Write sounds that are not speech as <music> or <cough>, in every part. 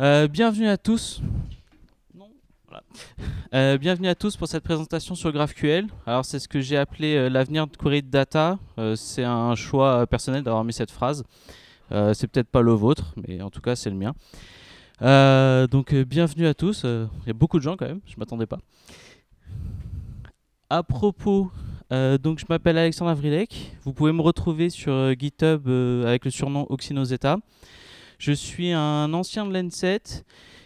Euh, bienvenue à tous. <laughs> Euh, bienvenue à tous pour cette présentation sur GraphQL. Alors c'est ce que j'ai appelé euh, l'avenir de query de data. c'est un choix personnel d'avoir mis cette phrase. c'est peut-être pas le vôtre, mais en tout cas c'est le mien. donc bienvenue à tous. Il y a beaucoup de gens quand même. Je m'attendais pas. À propos donc je m'appelle Alexandre Avrilek. Vous pouvez me retrouver sur GitHub avec le surnom Oxynozeta. Je suis un ancien de l'ENSET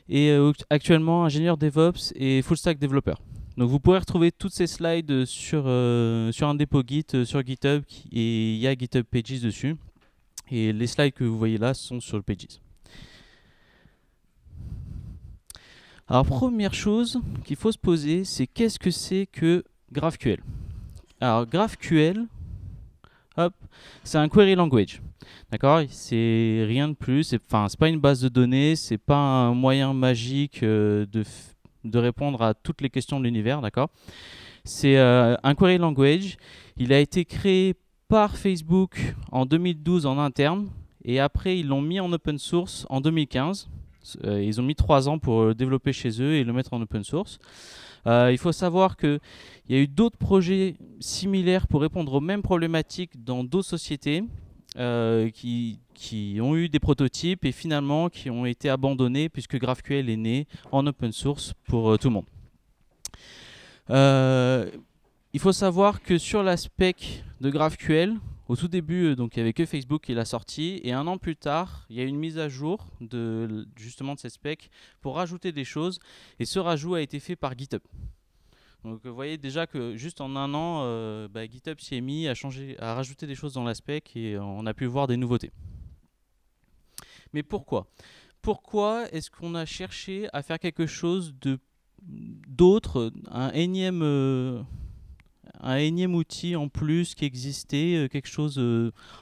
et euh, actuellement ingénieur DevOps et full stack développeur. Donc vous pourrez retrouver toutes ces slides sur, euh, sur un dépôt Git, euh, sur GitHub, et il y a GitHub Pages dessus. Et les slides que vous voyez là sont sur le Pages. Alors première chose qu'il faut se poser, c'est qu'est-ce que c'est que GraphQL Alors GraphQL, hop, c'est un query language. D'accord C'est rien de plus. Enfin, c'est pas une base de données, c'est pas un moyen magique euh, de, de, répondre à toutes les questions de l'univers. D'accord C'est euh, un query language. Il a été créé par Facebook en 2012 en interne et après ils l'ont mis en open source en 2015. Euh, ils ont mis trois ans pour le développer chez eux et le mettre en open source. il faut savoir qu'il y a eu d'autres projets similaires pour répondre aux mêmes problématiques dans d'autres sociétés euh, qui, ont eu des prototypes et finalement qui ont été abandonnés puisque GraphQL est né en open source pour euh, tout le monde. Euh, il faut savoir que sur la spec de GraphQL, au tout début, donc, il n'y avait que Facebook qui l'a sorti, et un an plus tard, il y a une mise à jour de, justement de cette spec pour rajouter des choses, et ce rajout a été fait par GitHub. Donc euh, vous voyez déjà que juste en un an, euh, bah, GitHub s'y est mis a rajouté des choses dans l'aspect et on a pu voir des nouveautés. Mais pourquoi Pourquoi est-ce qu'on a cherché à faire quelque chose d'autre, euh, un énième... outil en plus qui existait, quelque chose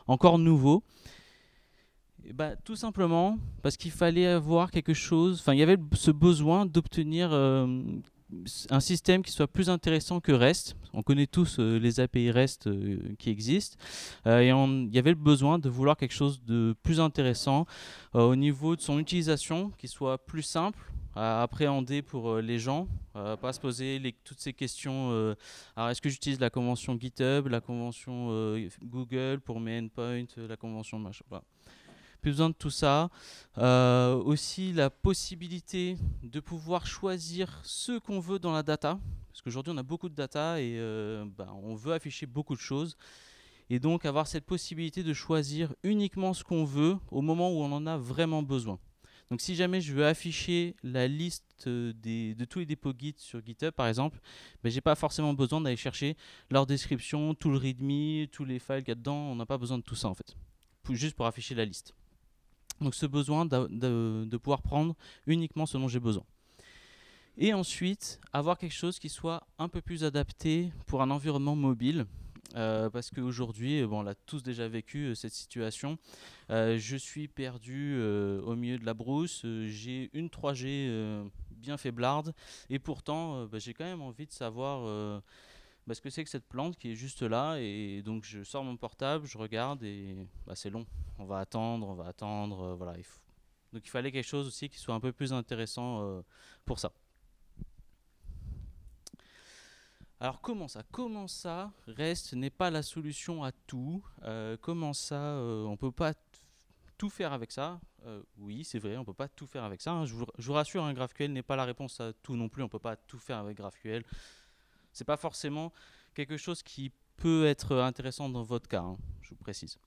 encore nouveau. Eh bah, tout simplement parce qu'il fallait avoir quelque chose, enfin il y avait ce besoin d'obtenir un système qui soit plus intéressant que REST. On connaît tous euh, les API REST euh, qui existent. Euh, et il y avait le besoin de vouloir quelque chose de plus intéressant au niveau de son utilisation, qui soit plus simple à appréhender pour les gens, pas se poser toutes ces questions. est-ce que j'utilise la convention GitHub, la convention Google pour mes endpoints, la convention machin plus besoin de tout ça. Euh, aussi la possibilité de pouvoir choisir ce qu'on veut dans la data, parce qu'aujourd'hui on a beaucoup de data et euh, bah, on veut afficher beaucoup de choses. Et donc avoir cette possibilité de choisir uniquement ce qu'on veut au moment où on en a vraiment besoin. Donc si jamais je veux afficher la liste de tous les dépôts Git sur GitHub par exemple, mais bah, j'ai pas forcément besoin d'aller chercher leur description, tout le README, tous les files qu'il y a dedans, on n'a pas besoin de tout ça en fait. Juste pour afficher la liste. Donc ce besoin de, pouvoir prendre uniquement ce dont j'ai besoin. Et ensuite, avoir quelque chose qui soit un peu plus adapté pour un environnement mobile. Euh, parce qu'aujourd'hui, euh, on l'a tous déjà vécu euh, cette situation. je suis perdu au milieu de la brousse, j'ai une 3G bien faiblarde, et pourtant, bah, j'ai quand même envie de savoir parce bah, que c'est que cette plante qui est juste là. Et donc je sors mon portable, je regarde et bah, c'est long. On va attendre, on va attendre. Euh, voilà. Il Donc il fallait quelque chose aussi qui soit un peu plus intéressant euh, pour ça. Alors comment ça Comment ça reste n'est pas la solution à tout euh, Comment ça On peut pas tout faire avec ça Oui, c'est vrai, on peut pas tout faire avec ça. Hein. Je, vous, rassure, un hein, GraphQL n'est pas la réponse à tout non plus. On peut pas tout faire avec GraphQL. C'est pas forcément quelque chose qui peut être intéressant dans votre cas, hein, je vous précise.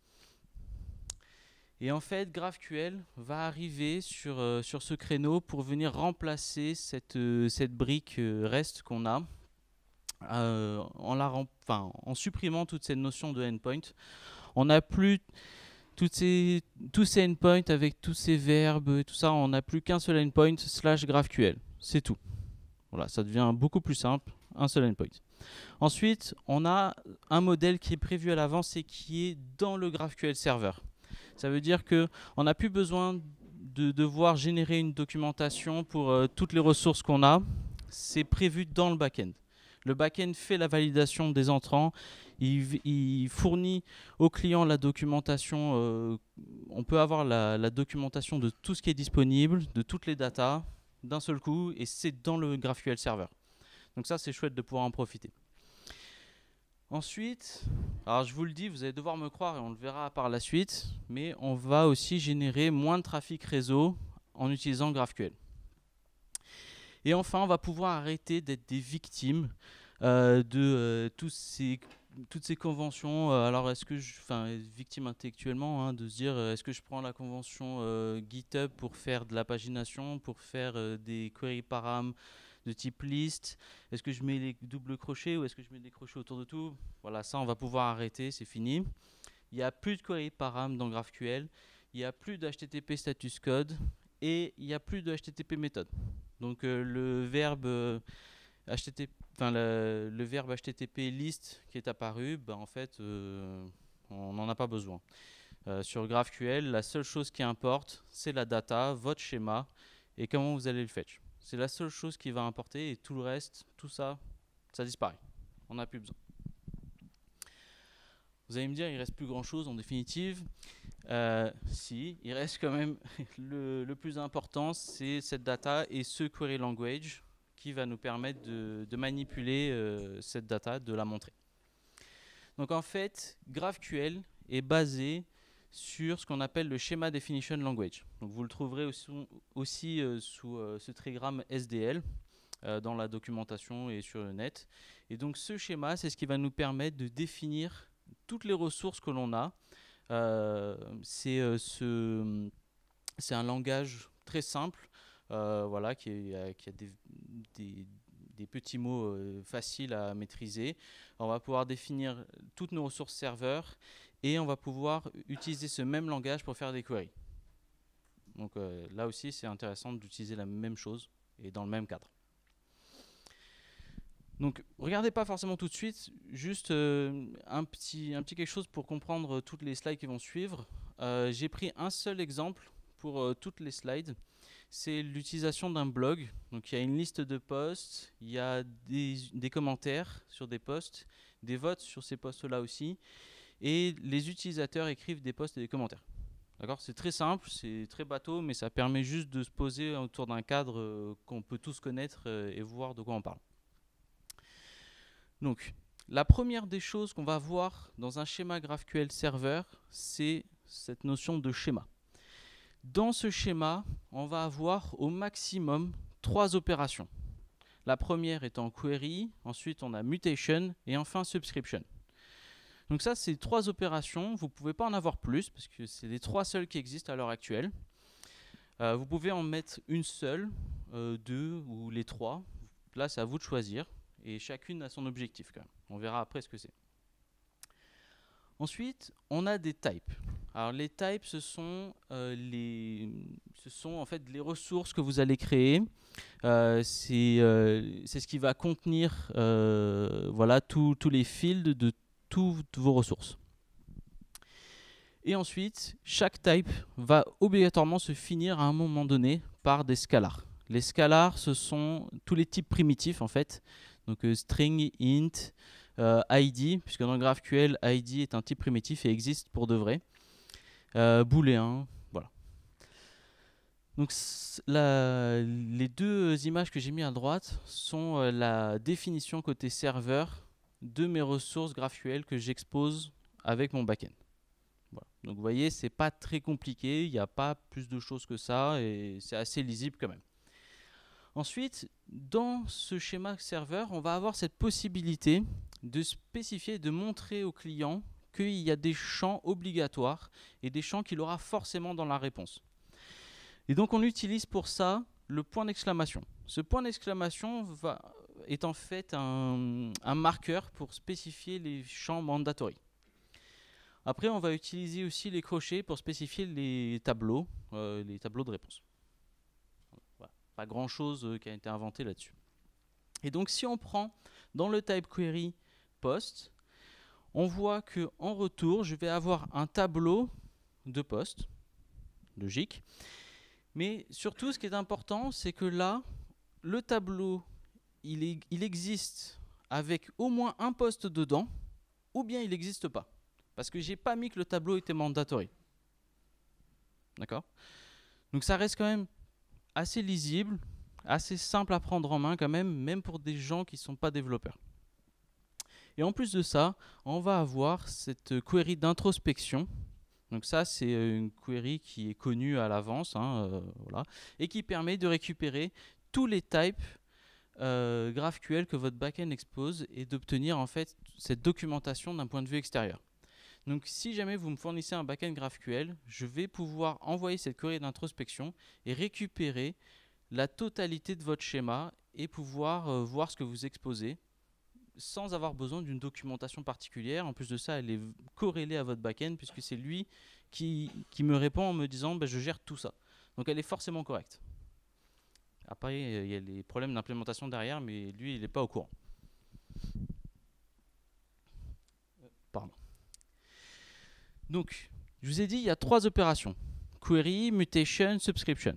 Et en fait, GraphQL va arriver sur, euh, sur ce créneau pour venir remplacer cette, euh, cette brique reste euh, REST qu'on a, en, la en supprimant toute cette notion de endpoint. On n'a plus tous ces endpoints avec tous ces verbes et tout ça, on n'a plus qu'un seul endpoint slash GraphQL. C'est tout. Voilà, ça devient beaucoup plus simple un seul endpoint. Ensuite, on a un modèle qui est prévu à l'avance et qui est dans le GraphQL Server. Ça veut dire qu'on n'a plus besoin de devoir générer une documentation pour euh, toutes les ressources qu'on a. C'est prévu dans le back-end. Le back-end fait la validation des entrants, il, fournit au client la documentation, euh, on peut avoir la, la, documentation de tout ce qui est disponible, de toutes les datas, d'un seul coup, et c'est dans le GraphQL Server. Donc ça, c'est chouette de pouvoir en profiter. Ensuite, alors je vous le dis, vous allez devoir me croire et on le verra par la suite, mais on va aussi générer moins de trafic réseau en utilisant GraphQL. Et enfin, on va pouvoir arrêter d'être des victimes euh, de euh, toutes ces conventions. Euh, alors, est-ce que je. Enfin, victime intellectuellement, hein, de se dire est-ce que je prends la convention GitHub pour faire de la pagination, pour faire des queries param, de type liste. Est-ce que je mets les doubles crochets ou est-ce que je mets des crochets autour de tout Voilà, ça on va pouvoir arrêter, c'est fini. Il n'y a plus de query param dans GraphQL, il n'y a plus d'HTTP status code et il n'y a plus de HTTP méthode. Donc euh, le verbe HTTP, euh, le, verbe HTTP list qui est apparu, ben, en fait, euh, on n'en a pas besoin. sur GraphQL, la seule chose qui importe, c'est la data, votre schéma et comment vous allez le fetch. C'est la seule chose qui va importer et tout le reste, tout ça, ça disparaît. On n'a plus besoin. Vous allez me dire, il reste plus grand-chose en définitive. Euh, si, il reste quand même <laughs> le, plus important, c'est cette data et ce query language qui va nous permettre de, manipuler euh, cette data, de la montrer. Donc en fait, GraphQL est basé sur ce qu'on appelle le schéma definition language. Donc vous le trouverez aussi, aussi euh, sous euh, ce trigramme SDL euh, dans la documentation et sur le net. Et donc ce schéma, c'est ce qui va nous permettre de définir toutes les ressources que l'on a. c'est ce, un langage très simple, voilà, qui, a, des, petits mots faciles à maîtriser. On va pouvoir définir toutes nos ressources serveurs et on va pouvoir utiliser ce même langage pour faire des queries. Donc euh, là aussi, c'est intéressant d'utiliser la même chose et dans le même cadre. Donc regardez pas forcément tout de suite, juste euh, un, petit, quelque chose pour comprendre euh, toutes les slides qui vont suivre. J'ai pris un seul exemple pour toutes les slides. C'est l'utilisation d'un blog. Donc il y a une liste de posts, il y a des, des commentaires sur des posts, des votes sur ces posts-là aussi et les utilisateurs écrivent des posts et des commentaires. D'accord C'est très simple, c'est très bateau, mais ça permet juste de se poser autour d'un cadre euh, qu'on peut tous connaître euh, et voir de quoi on parle. Donc, la première des choses qu'on va voir dans un schéma GraphQL serveur, c'est cette notion de schéma. Dans ce schéma, on va avoir au maximum trois opérations. La première étant query, ensuite on a mutation et enfin subscription. Donc ça, c'est trois opérations. Vous ne pouvez pas en avoir plus parce que c'est les trois seules qui existent à l'heure actuelle. Euh, vous pouvez en mettre une seule, euh, deux ou les trois. Là, c'est à vous de choisir. Et chacune a son objectif On verra après ce que c'est. Ensuite, on a des types. Alors les types, ce sont, euh, les, ce sont en fait les ressources que vous allez créer. c'est ce qui va contenir voilà, tous les fields de toutes vos ressources. Et ensuite, chaque type va obligatoirement se finir à un moment donné par des scalars. Les scalars, ce sont tous les types primitifs en fait, donc euh, string, int, euh, id, puisque dans GraphQL, id est un type primitif et existe pour de vrai. Euh, voilà. Donc les deux images que j'ai mis à droite sont euh, la définition côté serveur de mes ressources GraphQL que j'expose avec mon backend. Voilà. Donc vous voyez, c'est pas très compliqué, il n'y a pas plus de choses que ça et c'est assez lisible quand même. Ensuite, dans ce schéma serveur, on va avoir cette possibilité de spécifier, de montrer au client qu'il y a des champs obligatoires et des champs qu'il aura forcément dans la réponse. Et donc on utilise pour ça le point d'exclamation. Ce point d'exclamation va est en fait un, marqueur pour spécifier les champs mandatory. Après, on va utiliser aussi les crochets pour spécifier les tableaux, euh, les tableaux de réponse. Pas grand-chose euh, qui a été inventé là-dessus. Et donc, si on prend dans le type query post, on voit que en retour, je vais avoir un tableau de post, logique. Mais surtout, ce qui est important, c'est que là, le tableau il, existe avec au moins un poste dedans, ou bien il n'existe pas. Parce que j'ai pas mis que le tableau était mandatory. D'accord Donc ça reste quand même assez lisible, assez simple à prendre en main quand même, même pour des gens qui ne sont pas développeurs. Et en plus de ça, on va avoir cette query d'introspection. Donc ça, c'est euh, une query qui est connue à l'avance, hein, euh, voilà, et qui permet de récupérer tous les types euh, GraphQL que votre backend expose et d'obtenir en fait cette documentation d'un point de vue extérieur. Donc si jamais vous me fournissez un backend GraphQL, je vais pouvoir envoyer cette query d'introspection et récupérer la totalité de votre schéma et pouvoir euh, voir ce que vous exposez sans avoir besoin d'une documentation particulière. En plus de ça, elle est corrélée à votre backend puisque c'est lui qui, me répond en me disant bah, je gère tout ça. Donc elle est forcément correcte. Après, il y a les problèmes d'implémentation derrière, mais lui, il n'est pas au courant. Euh, pardon. Donc, je vous ai dit, il y a trois opérations. Query, mutation, subscription.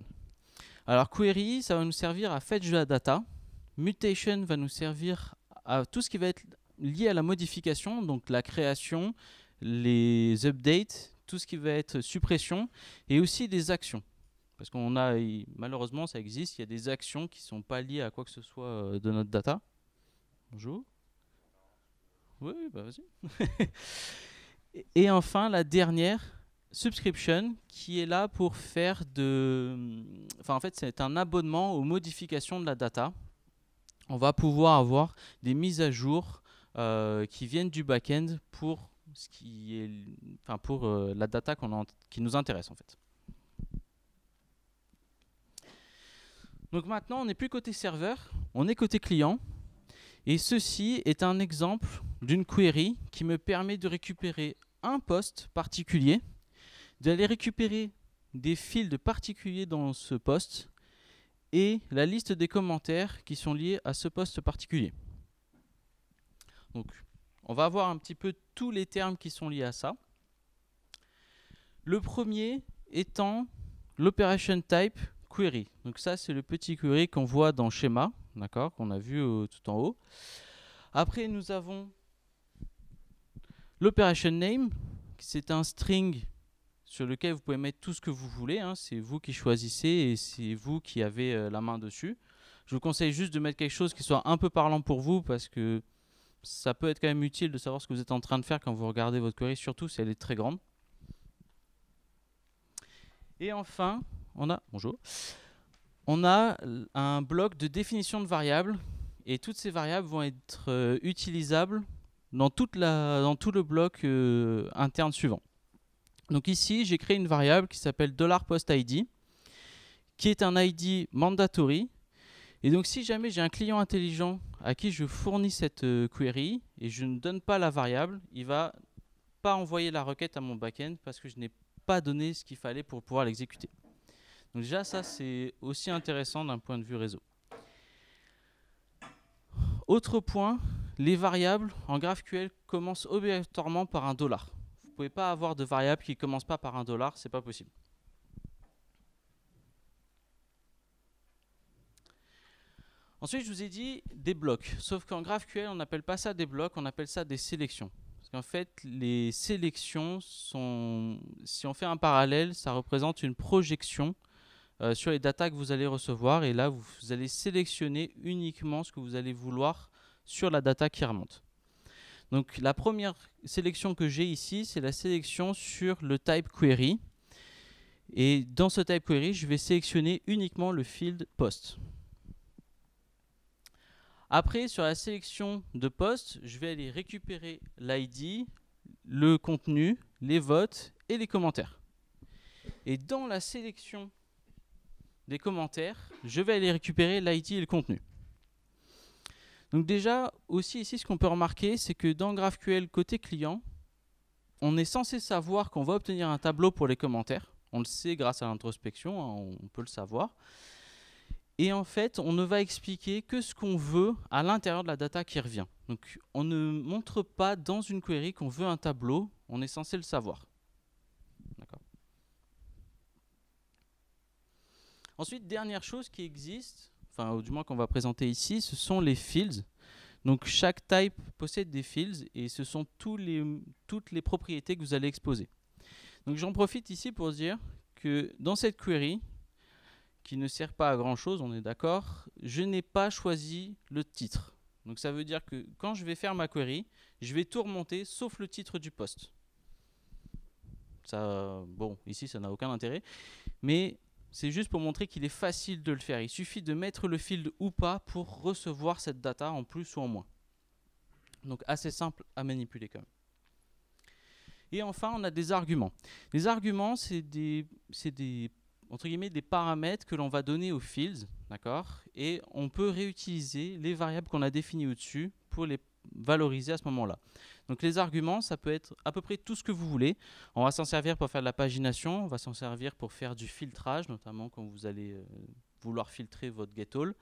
Alors, query, ça va nous servir à fetch la data. Mutation va nous servir à tout ce qui va être lié à la modification, donc la création, les updates, tout ce qui va être suppression, et aussi des actions. Parce qu'on a, malheureusement, ça existe, il y a des actions qui ne sont pas liées à quoi que ce soit euh, de notre data. Bonjour. Oui, bah vas-y. <laughs> et enfin, la dernière, Subscription, qui est là pour faire de... Enfin, en fait, c'est un abonnement aux modifications de la data. On va pouvoir avoir des mises à jour euh, qui viennent du back-end pour, ce qui est... enfin, pour euh, la data qu'on qui nous intéresse, en fait. Donc maintenant, on n'est plus côté serveur, on est côté client. Et ceci est un exemple d'une query qui me permet de récupérer un poste particulier, d'aller récupérer des fils de particuliers dans ce poste et la liste des commentaires qui sont liés à ce poste particulier. Donc, on va voir un petit peu tous les termes qui sont liés à ça. Le premier étant l'operation type donc ça, c'est le petit query qu'on voit dans schéma, d'accord, qu'on a vu euh, tout en haut. Après, nous avons l'operation name, c'est un string sur lequel vous pouvez mettre tout ce que vous voulez. Hein. C'est vous qui choisissez et c'est vous qui avez euh, la main dessus. Je vous conseille juste de mettre quelque chose qui soit un peu parlant pour vous parce que ça peut être quand même utile de savoir ce que vous êtes en train de faire quand vous regardez votre query, surtout si elle est très grande. Et enfin, on a, bonjour, on a un bloc de définition de variables et toutes ces variables vont être euh, utilisables dans, tout le bloc euh, interne suivant. Donc ici, j'ai créé une variable qui s'appelle $postID, qui est un ID mandatory. Et donc si jamais j'ai un client intelligent à qui je fournis cette euh, query et je ne donne pas la variable, il va pas envoyer la requête à mon backend parce que je n'ai pas donné ce qu'il fallait pour pouvoir l'exécuter. Donc déjà ça c'est aussi intéressant d'un point de vue réseau. Autre point, les variables en GraphQL commencent obligatoirement par un dollar. Vous ne pouvez pas avoir de variable qui ne commence pas par un dollar, ce n'est pas possible. Ensuite, je vous ai dit des blocs, sauf qu'en GraphQL, on n'appelle pas ça des blocs, on appelle ça des sélections. Parce qu'en fait, les sélections sont, si on fait un parallèle, ça représente une projection euh, sur les datas que vous allez recevoir. Et là, vous, vous allez sélectionner uniquement ce que vous allez vouloir sur la data qui remonte. Donc la première sélection que j'ai ici, c'est la sélection sur le type query. Et dans ce type query, je vais sélectionner uniquement le field post. Après, sur la sélection de post, je vais aller récupérer l'ID, le contenu, les votes et les commentaires. Et dans la sélection des commentaires. Je vais aller récupérer l'ID et le contenu. Donc déjà, aussi ici, ce qu'on peut remarquer, c'est que dans GraphQL côté client, on est censé savoir qu'on va obtenir un tableau pour les commentaires. On le sait grâce à l'introspection, hein, on peut le savoir. Et en fait, on ne va expliquer que ce qu'on veut à l'intérieur de la data qui revient. Donc on ne montre pas dans une query qu'on veut un tableau, on est censé le savoir. Ensuite, dernière chose qui existe, enfin du moins qu'on va présenter ici, ce sont les fields. Donc chaque type possède des fields et ce sont toutes les propriétés que vous allez exposer. Donc j'en profite ici pour dire que dans cette query, qui ne sert pas à grand chose, on est d'accord, je n'ai pas choisi le titre. Donc ça veut dire que quand je vais faire ma query, je vais tout remonter sauf le titre du poste. Ça, bon, ici ça n'a aucun intérêt. Mais c'est juste pour montrer qu'il est facile de le faire. Il suffit de mettre le field ou pas pour recevoir cette data en plus ou en moins. Donc assez simple à manipuler quand même. Et enfin, on a des arguments. Les arguments, c'est des, des, entre guillemets, des paramètres que l'on va donner aux fields, d'accord Et on peut réutiliser les variables qu'on a définies au-dessus pour les valoriser à ce moment-là. Donc les arguments, ça peut être à peu près tout ce que vous voulez. On va s'en servir pour faire de la pagination, on va s'en servir pour faire du filtrage, notamment quand vous allez euh, vouloir filtrer votre get all.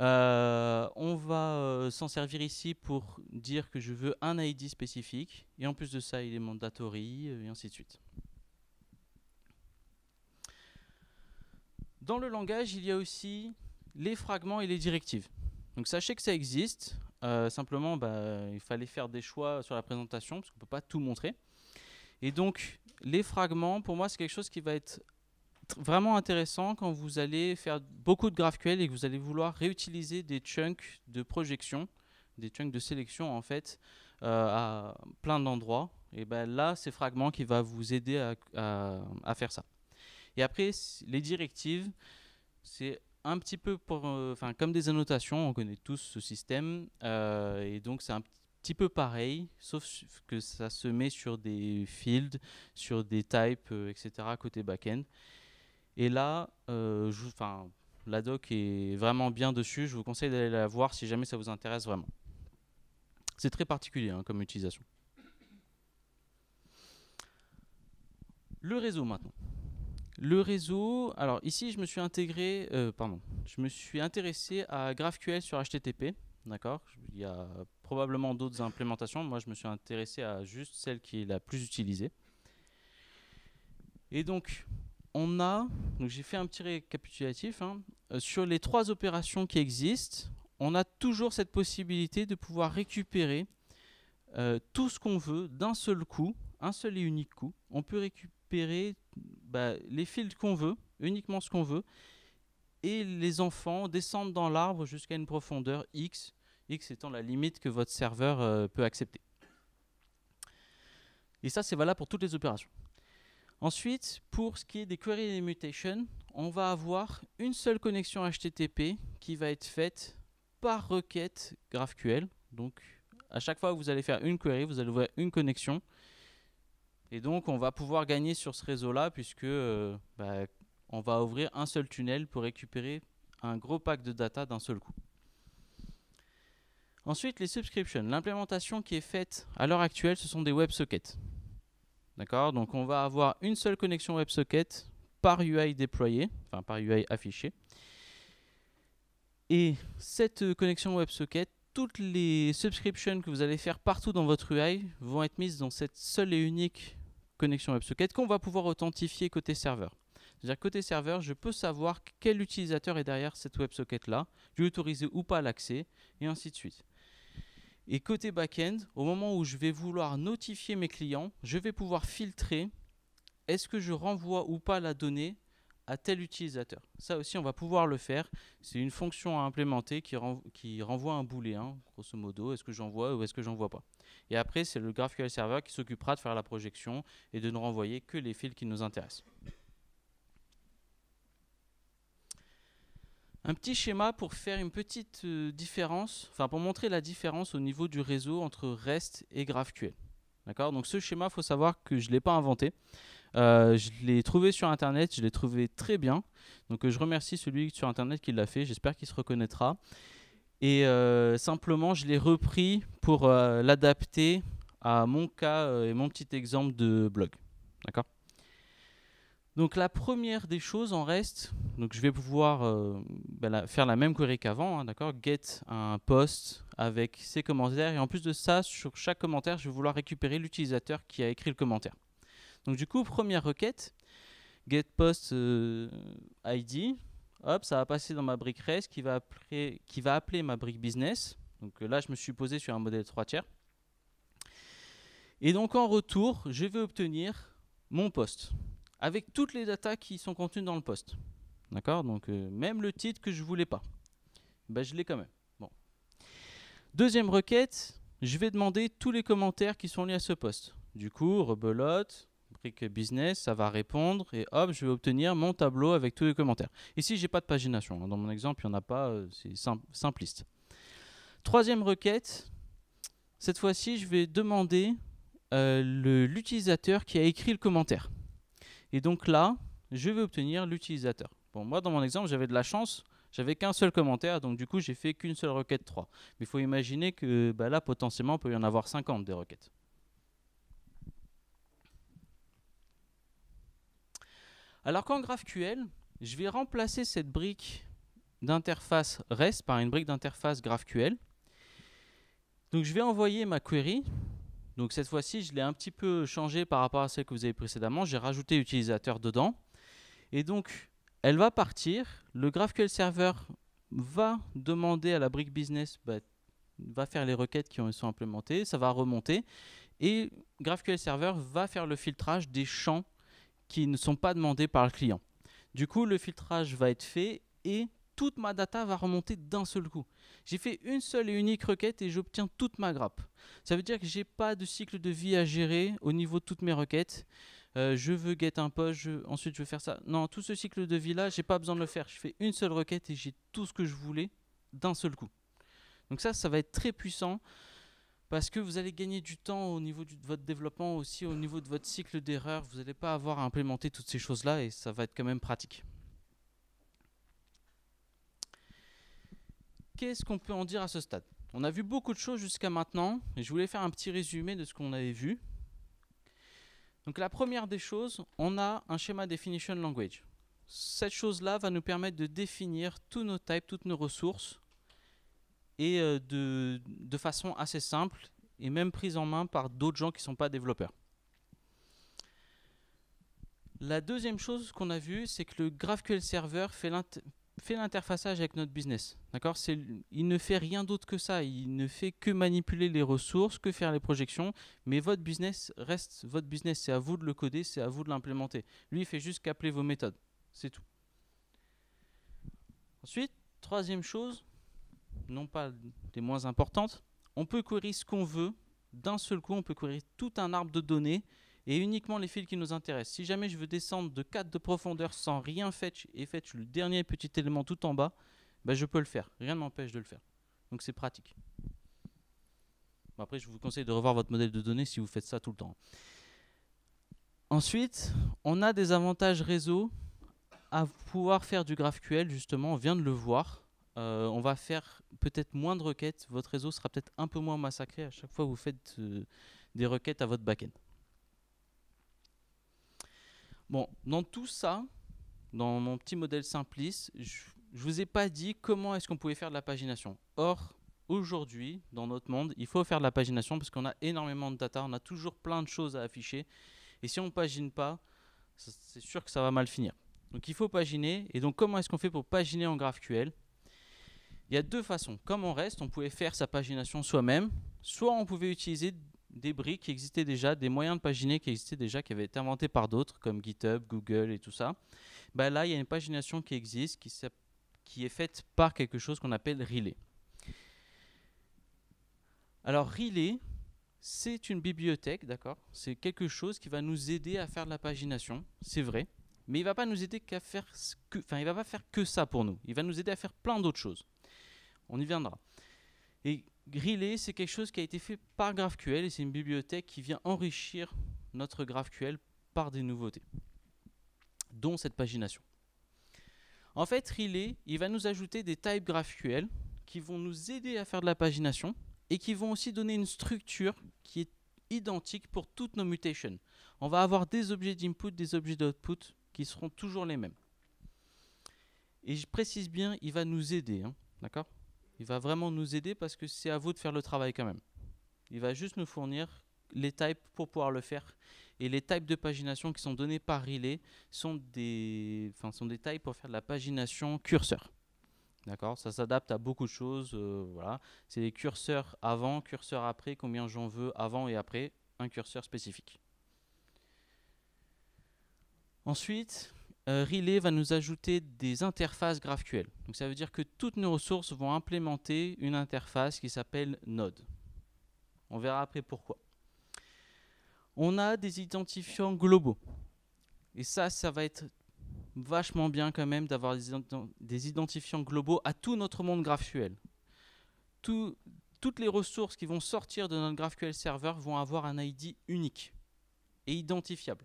Euh, on va euh, s'en servir ici pour dire que je veux un ID spécifique, et en plus de ça, il est mandatory, et ainsi de suite. Dans le langage, il y a aussi les fragments et les directives. Donc sachez que ça existe. Euh, simplement, bah, il fallait faire des choix sur la présentation, parce qu'on ne peut pas tout montrer. Et donc, les fragments, pour moi, c'est quelque chose qui va être vraiment intéressant quand vous allez faire beaucoup de GraphQL et que vous allez vouloir réutiliser des chunks de projection, des chunks de sélection, en fait, euh, à plein d'endroits. Et ben là, c'est fragments qui va vous aider à, à faire ça. Et après, les directives, c'est un petit peu euh, comme des annotations, on connaît tous ce système, euh, et donc c'est un petit peu pareil, sauf que ça se met sur des fields, sur des types, euh, etc., côté back-end Et là, enfin la doc est vraiment bien dessus. Je vous conseille d'aller la voir si jamais ça vous intéresse vraiment. C'est très particulier hein, comme utilisation. Le réseau maintenant. Le réseau, alors ici je me suis intégré, euh, pardon, je me suis intéressé à GraphQL sur HTTP, d'accord Il y a probablement d'autres implémentations, moi je me suis intéressé à juste celle qui est la plus utilisée. Et donc, on a, donc j'ai fait un petit récapitulatif, hein. euh, sur les trois opérations qui existent, on a toujours cette possibilité de pouvoir récupérer euh, tout ce qu'on veut d'un seul coup, un seul et unique coup. On peut récupérer bah, les fils qu'on veut, uniquement ce qu'on veut, et les enfants descendent dans l'arbre jusqu'à une profondeur X, X étant la limite que votre serveur euh, peut accepter. Et ça, c'est valable pour toutes les opérations. Ensuite, pour ce qui est des queries et des mutations, on va avoir une seule connexion HTTP qui va être faite par requête GraphQL. Donc, à chaque fois que vous allez faire une query, vous allez ouvrir une connexion et donc, on va pouvoir gagner sur ce réseau-là, puisque euh, bah, on va ouvrir un seul tunnel pour récupérer un gros pack de data d'un seul coup. Ensuite, les subscriptions. L'implémentation qui est faite à l'heure actuelle, ce sont des WebSockets. D'accord Donc, on va avoir une seule connexion WebSocket par UI déployée, enfin par UI affichée. Et cette connexion WebSocket, toutes les subscriptions que vous allez faire partout dans votre UI vont être mises dans cette seule et unique connexion WebSocket qu'on va pouvoir authentifier côté serveur. C'est-à-dire côté serveur, je peux savoir quel utilisateur est derrière cette WebSocket-là, lui autoriser ou pas l'accès, et ainsi de suite. Et côté back-end, au moment où je vais vouloir notifier mes clients, je vais pouvoir filtrer est-ce que je renvoie ou pas la donnée à tel utilisateur. Ça aussi, on va pouvoir le faire. C'est une fonction à implémenter qui, renvoie, un boulet, grosso modo. Est-ce que j'envoie ou est-ce que j'envoie pas et après, c'est le GraphQL Server qui s'occupera de faire la projection et de ne renvoyer que les fils qui nous intéressent. Un petit schéma pour faire une petite euh, différence, enfin pour montrer la différence au niveau du réseau entre REST et GraphQL. D'accord Donc ce schéma, il faut savoir que je ne l'ai pas inventé. Euh, je l'ai trouvé sur internet, je l'ai trouvé très bien. Donc euh, je remercie celui sur internet qui l'a fait, j'espère qu'il se reconnaîtra. Et euh, simplement, je l'ai repris pour euh, l'adapter à mon cas euh, et mon petit exemple de blog. D'accord donc la première des choses en reste, donc je vais pouvoir ben faire la même query qu'avant, hein, d'accord Get un post avec ses commentaires et en plus de ça, sur chaque commentaire, je vais vouloir récupérer l'utilisateur qui a écrit le commentaire. Donc du coup, première requête, get post ID, Hop, ça va passer dans ma brique REST qui va appeler, qui va appeler ma brique business. Donc euh, là, je me suis posé sur un modèle 3 tiers. Et donc en retour, je vais obtenir mon poste avec toutes les datas qui sont contenues dans le poste. D'accord Donc euh, même le titre que je ne voulais pas, ben, je l'ai quand même. Bon. Deuxième requête, je vais demander tous les commentaires qui sont liés à ce poste. Du coup, rebelote, clique business, ça va répondre et hop, je vais obtenir mon tableau avec tous les commentaires. Ici, j'ai pas de pagination. Hein. Dans mon exemple, il n'y en a pas, euh, c'est simpliste. Troisième requête, cette fois-ci, je vais demander euh, l'utilisateur qui a écrit le commentaire. Et donc là, je vais obtenir l'utilisateur. Bon, moi, dans mon exemple, j'avais de la chance, j'avais qu'un seul commentaire, donc du coup, j'ai fait qu'une seule requête 3. Mais il faut imaginer que bah là, potentiellement, il peut y en avoir 50 des requêtes. Alors qu'en GraphQL, je vais remplacer cette brique d'interface REST par une brique d'interface GraphQL. Donc je vais envoyer ma query. Donc cette fois-ci, je l'ai un petit peu changée par rapport à celle que vous avez précédemment. J'ai rajouté utilisateur dedans. Et donc, elle va partir. Le GraphQL Server va demander à la brique business, bah, va faire les requêtes qui sont implémentées, ça va remonter. Et GraphQL Server va faire le filtrage des champs qui ne sont pas demandés par le client. Du coup, le filtrage va être fait et toute ma data va remonter d'un seul coup. J'ai fait une seule et unique requête et j'obtiens toute ma grappe. Ça veut dire que j'ai pas de cycle de vie à gérer au niveau de toutes mes requêtes. Euh, je veux get un post, ensuite je veux faire ça. Non, tout ce cycle de vie là, j'ai pas besoin de le faire. Je fais une seule requête et j'ai tout ce que je voulais d'un seul coup. Donc ça, ça va être très puissant parce que vous allez gagner du temps au niveau de votre développement, aussi au niveau de votre cycle d'erreur. Vous n'allez pas avoir à implémenter toutes ces choses-là et ça va être quand même pratique. Qu'est-ce qu'on peut en dire à ce stade On a vu beaucoup de choses jusqu'à maintenant et je voulais faire un petit résumé de ce qu'on avait vu. Donc la première des choses, on a un schéma definition language. Cette chose-là va nous permettre de définir tous nos types, toutes nos ressources et euh, de, façon assez simple et même prise en main par d'autres gens qui ne sont pas développeurs. La deuxième chose qu'on a vue, c'est que le GraphQL Server fait l'interfaçage avec notre business. Il ne fait rien d'autre que ça. Il ne fait que manipuler les ressources, que faire les projections. Mais votre business reste votre business. C'est à vous de le coder, c'est à vous de l'implémenter. Lui, il fait juste qu'appeler vos méthodes. C'est tout. Ensuite, troisième chose, non pas les moins importantes, on peut courir ce qu'on veut. D'un seul coup, on peut courir tout un arbre de données et uniquement les fils qui nous intéressent. Si jamais je veux descendre de 4 de profondeur sans rien fetch et fetch le dernier petit élément tout en bas, bah, je peux le faire. Rien ne m'empêche de le faire. Donc c'est pratique. après, je vous conseille de revoir votre modèle de données si vous faites ça tout le temps. Ensuite, on a des avantages réseau à pouvoir faire du GraphQL, justement, on vient de le voir. Euh, on va faire peut-être moins de requêtes, votre réseau sera peut-être un peu moins massacré à chaque fois que vous faites euh, des requêtes à votre backend. Bon, dans tout ça, dans mon petit modèle simpliste, je ne vous ai pas dit comment est-ce qu'on pouvait faire de la pagination. Or, aujourd'hui, dans notre monde, il faut faire de la pagination parce qu'on a énormément de data, on a toujours plein de choses à afficher. Et si on ne pagine pas, c'est sûr que ça va mal finir. Donc il faut paginer. Et donc comment est-ce qu'on fait pour paginer en GraphQL il y a deux façons. Comme on reste, on pouvait faire sa pagination soi-même, soit on pouvait utiliser des briques qui existaient déjà, des moyens de paginer qui existaient déjà, qui avaient été inventés par d'autres, comme GitHub, Google et tout ça. Bah là, il y a une pagination qui existe, qui, est faite par quelque chose qu'on appelle Relay. Alors Relay, c'est une bibliothèque, d'accord C'est quelque chose qui va nous aider à faire de la pagination, c'est vrai. Mais il ne va pas nous aider qu'à faire, enfin, il va pas faire que ça pour nous. Il va nous aider à faire plein d'autres choses. On y viendra. Et Relay, c'est quelque chose qui a été fait par GraphQL et c'est une bibliothèque qui vient enrichir notre GraphQL par des nouveautés, dont cette pagination. En fait, Relay, il va nous ajouter des types GraphQL qui vont nous aider à faire de la pagination et qui vont aussi donner une structure qui est identique pour toutes nos mutations. On va avoir des objets d'input, des objets d'output qui seront toujours les mêmes. Et je précise bien, il va nous aider, hein, d'accord il va vraiment nous aider parce que c'est à vous de faire le travail quand même. Il va juste nous fournir les types pour pouvoir le faire. Et les types de pagination qui sont donnés par Relay sont des, enfin, sont des types pour faire de la pagination curseur. D'accord Ça s'adapte à beaucoup de choses. Euh, voilà. C'est les curseurs avant, curseurs après, combien j'en veux avant et après, un curseur spécifique. Ensuite, euh, Relay va nous ajouter des interfaces GraphQL. Donc ça veut dire que toutes nos ressources vont implémenter une interface qui s'appelle Node. On verra après pourquoi. On a des identifiants globaux. Et ça, ça va être vachement bien quand même d'avoir des identifiants globaux à tout notre monde GraphQL. toutes les ressources qui vont sortir de notre GraphQL serveur vont avoir un ID unique et identifiable.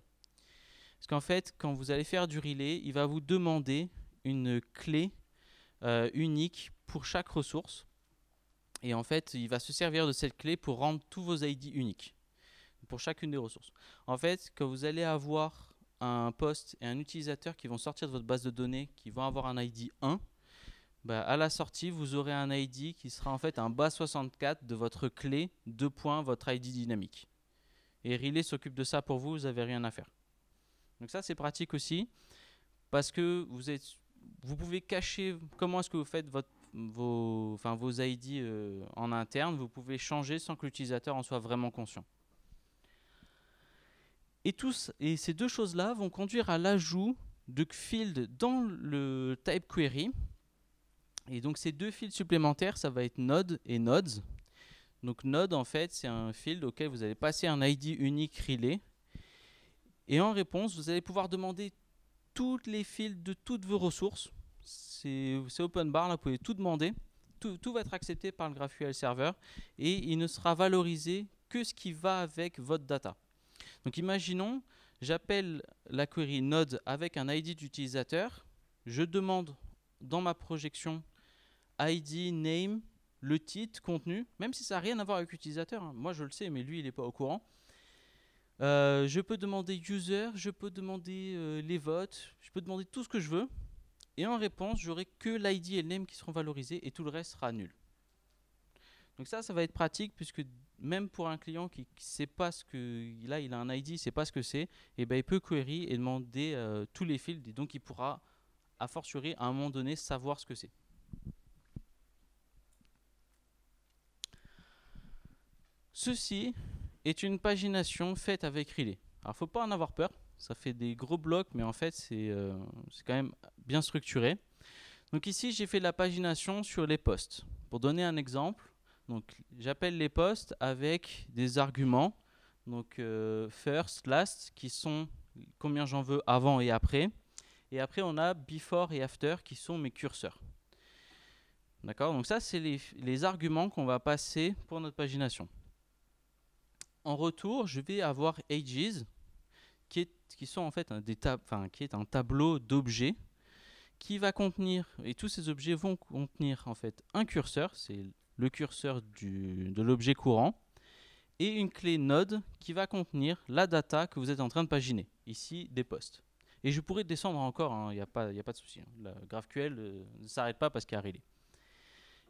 Parce qu'en fait, quand vous allez faire du relay, il va vous demander une clé euh, unique pour chaque ressource. Et en fait, il va se servir de cette clé pour rendre tous vos ID uniques pour chacune des ressources. En fait, quand vous allez avoir un poste et un utilisateur qui vont sortir de votre base de données, qui vont avoir un ID 1, bah, à la sortie, vous aurez un ID qui sera en fait un bas 64 de votre clé, deux points, votre ID dynamique. Et Relay s'occupe de ça pour vous, vous n'avez rien à faire. Donc ça c'est pratique aussi parce que vous êtes vous pouvez cacher comment est-ce que vous faites vos, enfin, vos ID euh, en interne, vous pouvez changer sans que l'utilisateur en soit vraiment conscient. Et, tous, et ces deux choses-là vont conduire à l'ajout de fields dans le type query. Et donc ces deux fields supplémentaires, ça va être node et nodes. Donc node, en fait, c'est un field auquel vous allez passer un ID unique relay et en réponse, vous allez pouvoir demander toutes les fils de toutes vos ressources. C'est open bar, là, vous pouvez tout demander. Tout, va être accepté par le GraphQL Server et il ne sera valorisé que ce qui va avec votre data. Donc imaginons, j'appelle la query node avec un ID d'utilisateur. Je demande dans ma projection ID, name, le titre, contenu, même si ça n'a rien à voir avec l'utilisateur. Hein. Moi, je le sais, mais lui, il n'est pas au courant. Euh, je peux demander user, je peux demander euh, les votes, je peux demander tout ce que je veux. Et en réponse, j'aurai que l'ID et le name qui seront valorisés et tout le reste sera nul. Donc ça, ça va être pratique puisque même pour un client qui sait pas ce que... Là, il a un ID, il ne sait pas ce que c'est, et eh bien il peut query et demander euh, tous les fields et donc il pourra, à fortiori, à un moment donné, savoir ce que c'est. Ceci, est une pagination faite avec Relay. Alors faut pas en avoir peur, ça fait des gros blocs, mais en fait c'est euh, quand même bien structuré. Donc ici j'ai fait la pagination sur les postes. Pour donner un exemple, donc j'appelle les postes avec des arguments, donc euh, first, last, qui sont combien j'en veux avant et après. Et après on a before et after qui sont mes curseurs. D'accord Donc ça c'est les, les arguments qu'on va passer pour notre pagination en retour, je vais avoir Ages, qui, est, sont en fait un, qui est un tableau d'objets qui va contenir, et tous ces objets vont contenir en fait un curseur, c'est le curseur de l'objet courant, et une clé node qui va contenir la data que vous êtes en train de paginer, ici des postes. Et je pourrais descendre encore, hein, il n'y a, pas, a pas de souci. Hein. La GraphQL euh, ne s'arrête pas parce qu'il y a Relay.